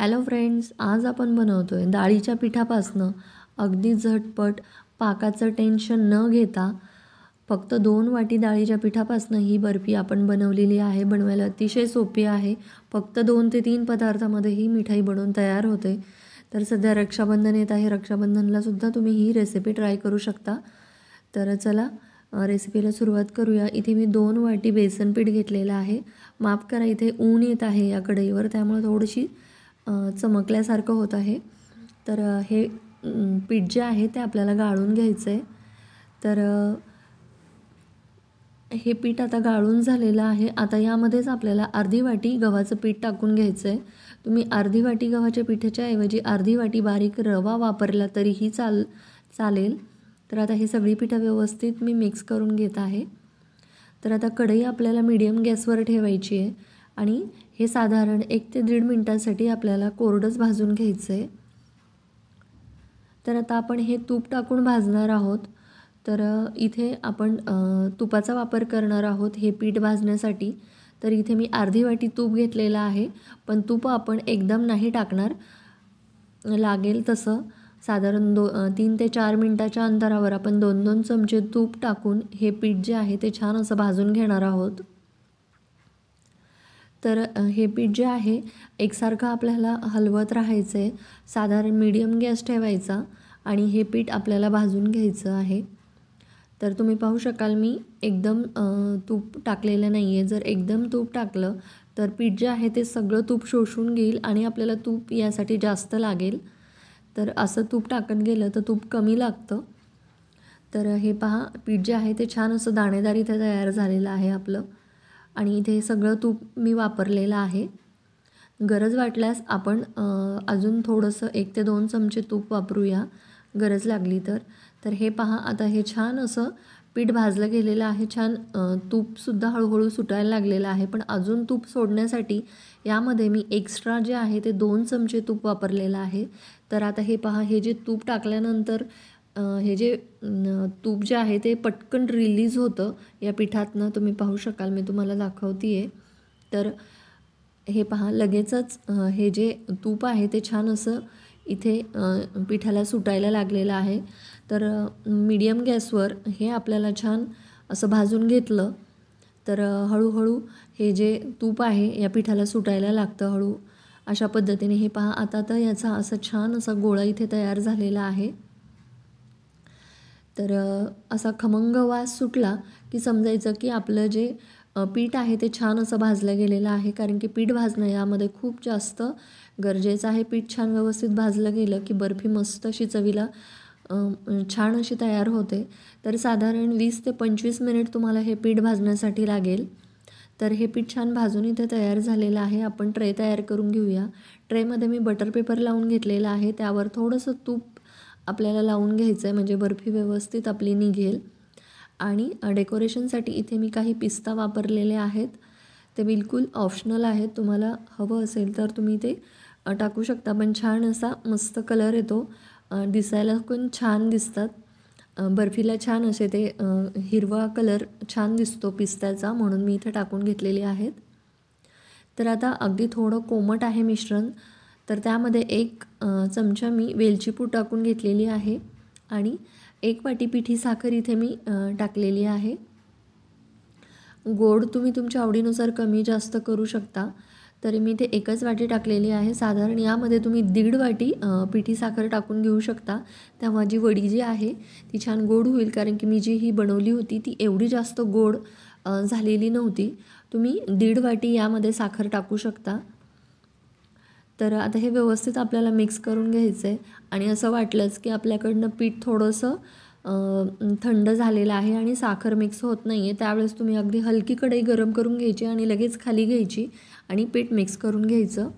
hello friends आज आपण बनवतो आहे डाळीच्या पिठापासनं अगदी झटपट पाकाचं टेन्शन न घेता फक्त दोन वाटी डाळीच्या पिठापासनं ही बर्फी आपण बनवलेली आहे बनवायला अतिशय सोपी आहे फक्त दोन ते तीन पदार्थामध्ये ही मिठाई बनवून तयार होते तर सध्या रक्षाबंधन येत आहे रक्षाबंधनलासुद्धा तुम्ही ही रेसिपी ट्राय करू शकता तर चला रेसिपीला सुरुवात करूया इथे मी दोन वाटी बेसन पीठ घेतलेलं आहे माफ करा इथे ऊन येत आहे या कढईवर त्यामुळे थोडीशी चमकल्यासारखं होत आहे तर हे पीठ जे आहे ते आपल्याला गाळून घ्यायचं आहे तर हे पीठ आता गाळून झालेलं आहे आता यामध्येच आपल्याला अर्धी वाटी गव्हाचं पीठ टाकून घ्यायचं आहे तुम्ही अर्धी वाटी गव्हाच्या पिठाच्या ऐवजी अर्धी वाटी बारीक रवा वापरला तरीही चाल चालेल तर आता हे सगळी पिठं व्यवस्थित मी मिक्स करून घेत आहे तर आता कढई आपल्याला मीडियम गॅसवर ठेवायची आहे आणि हे साधारण एक ते दीड मिनटासाठी आपल्याला कोरडंच भाजून घ्यायचं आहे तर आता आपण हे तूप टाकून भाजणार आहोत तर इथे आपण तुपाचा वापर करणार आहोत हे पीठ भाजण्यासाठी तर इथे मी अर्धी वाटी तूप घेतलेलं आहे पण तूप आपण एकदम नाही टाकणार लागेल तसं साधारण दो तीन ते चार मिनटाच्या अंतरावर आपण दोन दोन चमचे तूप टाकून हे पीठ जे आहे ते छान असं भाजून घेणार आहोत तर हे पीठ जे आहे एकसारखं आपल्याला हलवत राहायचं आहे साधारण मीडियम गॅस ठेवायचा आणि हे पीठ आपल्याला भाजून घ्यायचं आहे तर तुम्ही पाहू शकाल मी एकदम तूप टाकलेलं नाही आहे जर एकदम तूप टाकलं तर पीठ जे आहे ते सगळं तूप शोषून घेईल आणि आपल्याला तूप यासाठी जास्त लागेल तर असं तूप टाकत गेलं तर तूप कमी लागतं तर हे पहा पीठ जे आहे ते छान असं दाणेदारी इथे तयार झालेलं आहे आपलं आणि इथे हे सगळं तूप मी वापरलेलं आहे गरज वाटल्यास आपण अजून थोडंसं एक ते दोन चमचे तूप वापरूया गरज लागली तर तर हे पहा आता हे छान असं पीठ भाजलं गेलेलं आहे छान तूपसुद्धा हळूहळू सुटायला लागलेलं आहे पण अजून तूप सोडण्यासाठी यामध्ये मी एक्स्ट्रा जे आहे ते दोन चमचे तूप वापरलेलं आहे तर आता हे पहा हे जे तूप टाकल्यानंतर हे जे तूप जे आहे ते पटकन रिलीज होतं या पिठातनं तुम्ही पाहू शकाल मी तुम्हाला दाखवती आहे तर हे पहा लगेचच हे जे तूप आहे ते छान असं इथे पिठाला सुटायला लागलेलं आहे तर मीडियम गॅसवर हे आपल्याला छान असं भाजून घेतलं तर हळूहळू हे जे तूप आहे या पिठाला सुटायला लागतं हळू अशा पद्धतीने हे पहा आता तर याचा असा छान असा गोळा इथे तयार झालेला आहे तर असा खमंग वास सुटला की समजायचं की आपलं जे पीठ आहे ते छान असं भाजलं गेलेलं आहे कारण की पीठ भाजणं यामध्ये खूप जास्त गरजेचं आहे पीठ छान व्यवस्थित भाजलं गेलं की बर्फी मस्त अशी चवीला छान अशी तयार होते तर साधारण वीस ते पंचवीस मिनिट तुम्हाला हे पीठ भाजण्यासाठी लागेल तर हे पीठ छान भाजून इथे तयार झालेलं आहे आपण ट्रे तयार करून घेऊया ट्रेमध्ये मी बटर पेपर लावून घेतलेला आहे त्यावर थोडंसं तूप आपल्याला लावून घ्यायचं आहे म्हणजे बर्फी व्यवस्थित आपली निघेल आणि डेकोरेशनसाठी इथे मी काही पिस्ता वापरलेले आहेत ते बिलकुल ऑप्शनल आहेत तुम्हाला हवं असेल तर तुम्ही ते टाकू शकता पण छान असा मस्त कलर येतो दिसायला पण छान दिसतात बर्फीला छान असे ते हिरवा कलर छान दिसतो पिस्त्याचा म्हणून मी इथे टाकून घेतलेले आहेत तर आता अगदी थोडं कोमट आहे मिश्रण तर त्यामध्ये एक चमचा मी वेलची टाकून घेतलेली आहे आणि एक वाटी पिठी साखर इथे मी टाकलेली आहे गोड तुम्ही तुमच्या आवडीनुसार कमी जास्त करू शकता तरी मी ते एकच वाटी टाकलेली आहे साधारण यामध्ये तुम्ही दीड वाटी पिठी साखर टाकून घेऊ शकता त्या माझी वडी जी आहे ती छान गोड होईल कारण की मी जी ही बनवली होती ती एवढी जास्त गोड झालेली नव्हती तुम्ही दीड वाटी यामध्ये साखर टाकू शकता तर आता हे व्यवस्थित आपल्याला मिक्स करून घ्यायचं आहे आणि असं वाटलंच की आपल्याकडनं पीठ थोडंसं थंड झालेलं आहे आणि साखर मिक्स होत नाही आहे त्यावेळेस तुम्ही अगदी हलकी कढई गरम करून घ्यायची आणि लगेच खाली घ्यायची आणि पीठ मिक्स करून घ्यायचं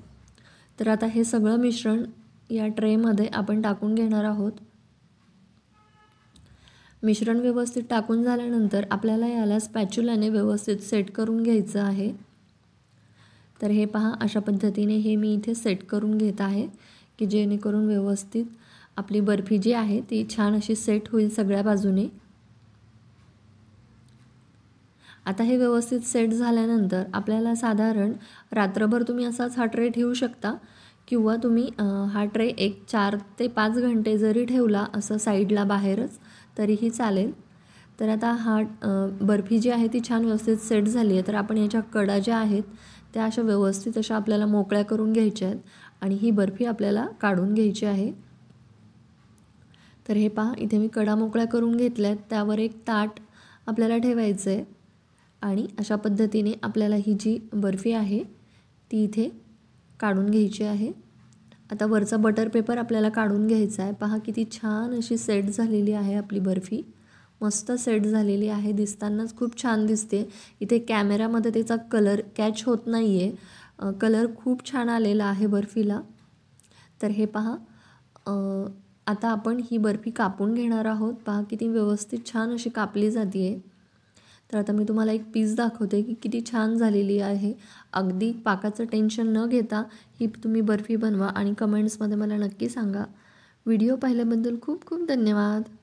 तर आता हे सगळं मिश्रण या ट्रेमध्ये आपण टाकून घेणार आहोत मिश्रण व्यवस्थित टाकून झाल्यानंतर आपल्याला याला स्पॅच्युलाने व्यवस्थित सेट करून घ्यायचं आहे तर हे पहा अशा पद्धतीने हे मी इथे सेट करून घेत आहे की जेणेकरून व्यवस्थित आपली बर्फी जी आहे ती छान अशी सेट होईल सगळ्या बाजूने आता हे व्यवस्थित सेट झाल्यानंतर आपल्याला साधारण रात्रभर तुम्ही असाच हा ट्रे ठेवू शकता किंवा तुम्ही हा ट्रे एक चार ते पाच घंटे जरी ठेवला असं साईडला बाहेरच तरीही चालेल तर आता हा बर्फी जी आहे ती छान व्यवस्थित सेट झाली आहे तर आपण याच्या कडा ज्या आहेत त्या अशा व्यवस्थित अशा आपल्याला मोकळ्या करून घ्यायच्या आहेत आणि ही बर्फी आपल्याला काढून घ्यायची आहे तर हे पहा इथे मी कडा मोकळ्या करून घेतल्या आहेत त्यावर एक ताट आपल्याला ठेवायचं आहे आणि अशा पद्धतीने आपल्याला ही जी बर्फी आहे ती इथे काढून घ्यायची आहे आता वरचा बटर पेपर आपल्याला काढून घ्यायचा आहे पहा किती छान अशी सेट झालेली आहे आपली बर्फी मस्त सेट झालेली आहे दिसतानाच खूप छान दिसते इथे कॅमेरामध्ये त्याचा कलर कॅच होत नाही आहे कलर खूप छान आलेला आहे बर्फीला तर हे पहा आता आपण ही बर्फी कापून घेणार आहोत पहा किती व्यवस्थित छान अशी कापली जाते आहे तर आता मी तुम्हाला एक पीस दाखवते की किती छान झालेली आहे अगदी पाकाचं टेन्शन न घेता ही तुम्ही बर्फी बनवा आणि कमेंट्समध्ये मला नक्की सांगा व्हिडिओ पाहिल्याबद्दल खूप खूप धन्यवाद